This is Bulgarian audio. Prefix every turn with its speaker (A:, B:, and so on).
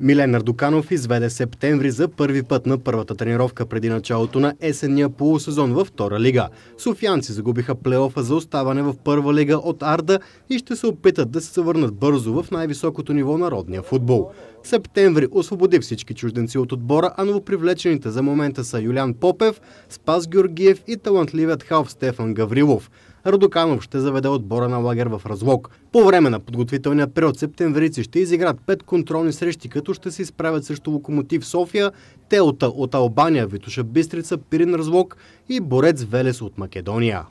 A: Милен Ардуканов изведе септември за първи път на първата тренировка преди началото на есенния полусезон във втора лига. Софианци загубиха плейофа за оставане в първа лига от Арда и ще се опитат да се върнат бързо в най-високото ниво на родния футбол. Септември освободи всички чужденци от отбора, а новопривлечените за момента са Юлян Попев, Спас Георгиев и талантливият халф Стефан Гаврилов. Радоканов ще заведе отбора на лагер в Разлог. По време на подготвителния период септемврици ще изиграт пет контролни срещи, като ще се изправят срещу Локомотив София, Телта от Албания, Витуша Бистрица, Пирин Разлог и Борец Велес от Македония.